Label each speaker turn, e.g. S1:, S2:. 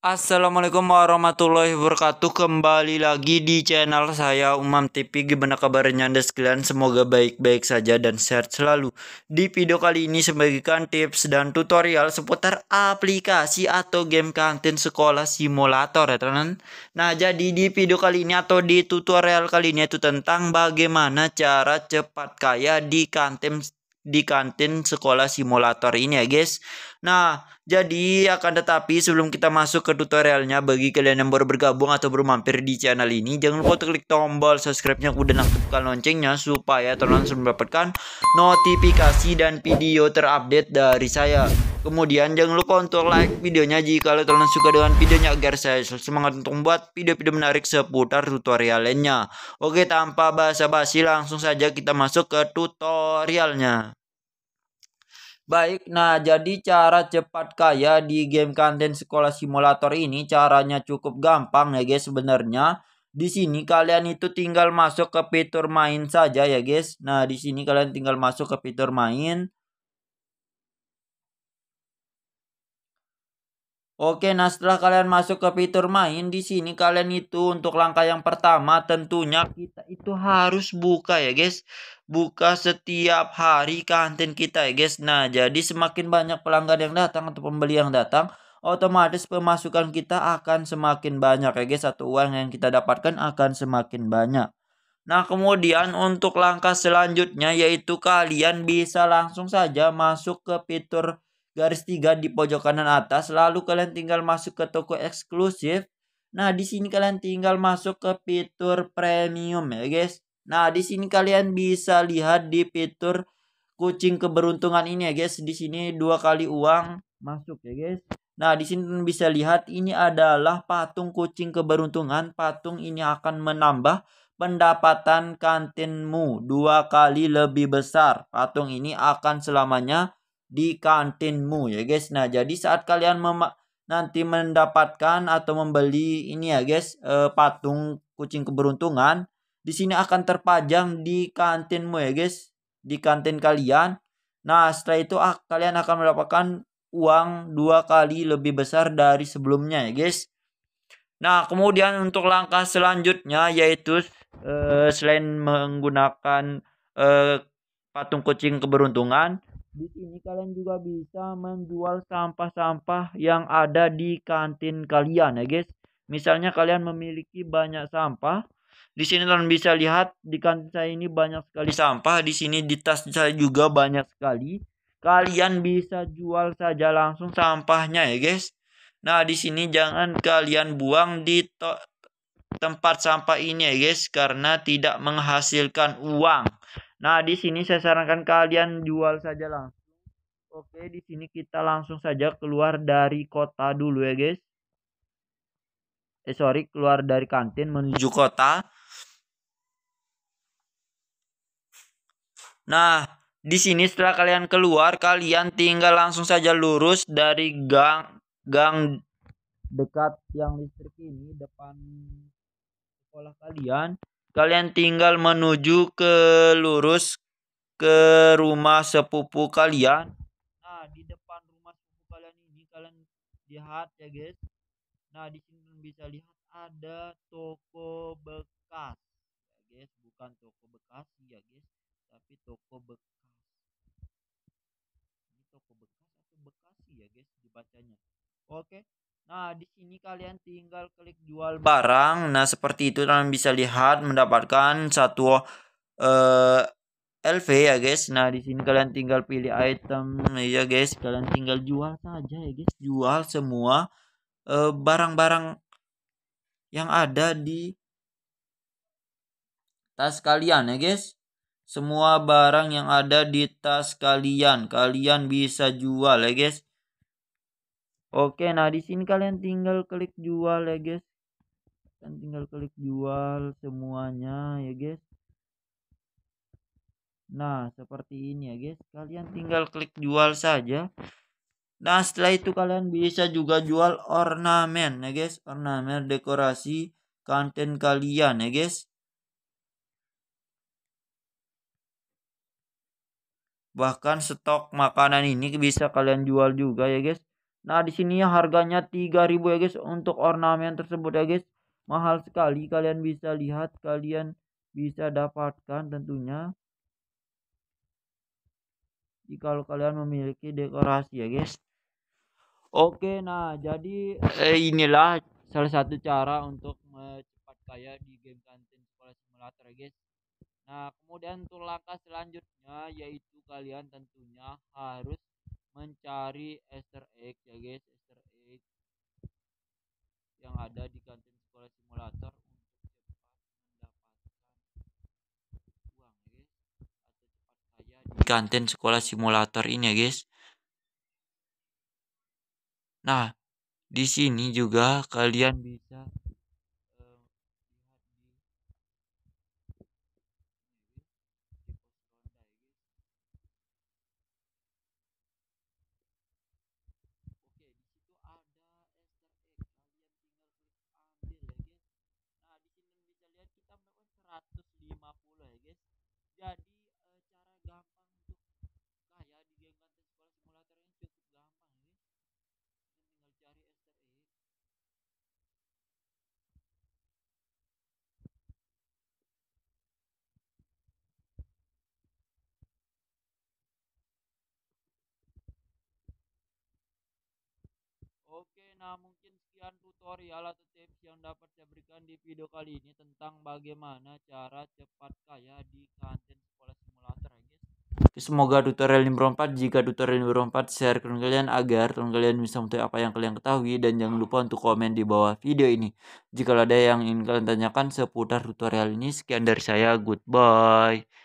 S1: Assalamualaikum warahmatullahi wabarakatuh Kembali lagi di channel saya Umam TV Gimana kabarnya anda sekalian Semoga baik-baik saja dan sehat selalu Di video kali ini sebagikan tips dan tutorial Seputar aplikasi atau game kantin sekolah simulator ya teman Nah jadi di video kali ini atau di tutorial kali ini itu tentang Bagaimana cara cepat kaya di kantin di kantin sekolah simulator ini ya guys Nah jadi akan tetapi sebelum kita masuk ke tutorialnya Bagi kalian yang baru bergabung atau baru mampir di channel ini Jangan lupa untuk klik tombol subscribe-nya dan aktifkan loncengnya Supaya terlangsung mendapatkan notifikasi dan video terupdate dari saya Kemudian jangan lupa untuk like videonya jika kalian suka dengan videonya agar saya semangat untuk membuat video-video menarik seputar tutorial lainnya. Oke, tanpa basa-basi langsung saja kita masuk ke tutorialnya. Baik, nah jadi cara cepat kaya di game konten sekolah simulator ini caranya cukup gampang ya guys sebenarnya. Di sini kalian itu tinggal masuk ke fitur main saja ya guys. Nah, di sini kalian tinggal masuk ke fitur main. Oke, nah setelah kalian masuk ke fitur main di sini kalian itu untuk langkah yang pertama tentunya kita itu harus buka ya, guys. Buka setiap hari kantin kita ya, guys. Nah, jadi semakin banyak pelanggan yang datang atau pembeli yang datang, otomatis pemasukan kita akan semakin banyak ya, guys. Satu uang yang kita dapatkan akan semakin banyak. Nah, kemudian untuk langkah selanjutnya yaitu kalian bisa langsung saja masuk ke fitur garis tiga di pojok kanan atas, lalu kalian tinggal masuk ke toko eksklusif. Nah, di sini kalian tinggal masuk ke fitur premium ya, guys. Nah, di sini kalian bisa lihat di fitur kucing keberuntungan ini ya, guys. Di sini dua kali uang masuk ya, guys. Nah, di sini bisa lihat ini adalah patung kucing keberuntungan. Patung ini akan menambah pendapatan kantinmu dua kali lebih besar. Patung ini akan selamanya di kantinmu ya guys. Nah, jadi saat kalian nanti mendapatkan atau membeli ini ya guys, eh, patung kucing keberuntungan, di sini akan terpajang di kantinmu ya guys, di kantin kalian. Nah, setelah itu ah, kalian akan mendapatkan uang dua kali lebih besar dari sebelumnya ya guys. Nah, kemudian untuk langkah selanjutnya yaitu eh, selain menggunakan eh, patung kucing keberuntungan, di sini kalian juga bisa menjual sampah-sampah yang ada di kantin kalian ya guys. Misalnya kalian memiliki banyak sampah. Di sini kalian bisa lihat di kantin saya ini banyak sekali sampah. Di sini di tas saya juga banyak sekali. Kalian bisa jual saja langsung sampahnya ya guys. Nah di sini jangan kalian buang di tempat sampah ini ya guys karena tidak menghasilkan uang. Nah, di sini saya sarankan kalian jual saja langsung. Oke, di sini kita langsung saja keluar dari kota dulu ya, guys. Eh, sorry, keluar dari kantin menuju kota. Nah, di sini setelah kalian keluar, kalian tinggal langsung saja lurus dari gang gang dekat yang listrik ini depan sekolah kalian Kalian tinggal menuju ke lurus ke rumah sepupu kalian. Nah, di depan rumah sepupu kalian ini kalian lihat ya, guys. Nah, di sini bisa lihat ada toko bekas. Ya, guys, bukan toko bekas ya, guys, tapi toko bekas. Ini toko bekas atau bekas ya, guys, dibacanya. Oke. Nah, di sini kalian tinggal klik jual barang. Nah, seperti itu kalian bisa lihat mendapatkan satu uh, eh, LV ya guys. Nah di sini kalian tinggal pilih item ya guys. Kalian tinggal jual saja ya guys. Jual semua eh, barang-barang uh, barang -barang yang ada di tas kalian ya guys. Semua barang yang ada di tas kalian, kalian bisa jual ya guys. Oke, nah di sini kalian tinggal klik jual ya guys. Kalian tinggal klik jual semuanya ya guys. Nah, seperti ini ya guys. Kalian tinggal klik jual saja. Nah, setelah itu kalian bisa juga jual ornamen ya guys. Ornamen dekorasi konten kalian ya guys. Bahkan stok makanan ini bisa kalian jual juga ya guys Nah, di sini harganya 3000 ya guys untuk ornamen tersebut ya guys. Mahal sekali, kalian bisa lihat, kalian bisa dapatkan tentunya. Jika kalian memiliki dekorasi ya guys. Oke, nah jadi eh, inilah salah satu cara untuk cepat kaya di game kantin sekolah simulator ya guys. Nah, kemudian untuk langkah selanjutnya yaitu kalian tentunya harus mencari Easter egg ya guys Easter egg yang ada di kantin sekolah simulator untuk cepat mendapatkan uang ya guys atau cepat kaya di kantin sekolah simulator ini ya guys nah di sini juga kalian bisa Oke, nah mungkin sekian tutorial atau tips yang dapat saya berikan di video kali ini tentang bagaimana cara cepat kaya di kantin. sekolah simulator ya guys. Semoga tutorial ini bermanfaat. Jika tutorial ini bermanfaat, share ke teman kalian agar teman kalian bisa mengetahui apa yang kalian ketahui dan jangan lupa untuk komen di bawah video ini. Jika ada yang ingin kalian tanyakan seputar tutorial ini, sekian dari saya. Goodbye.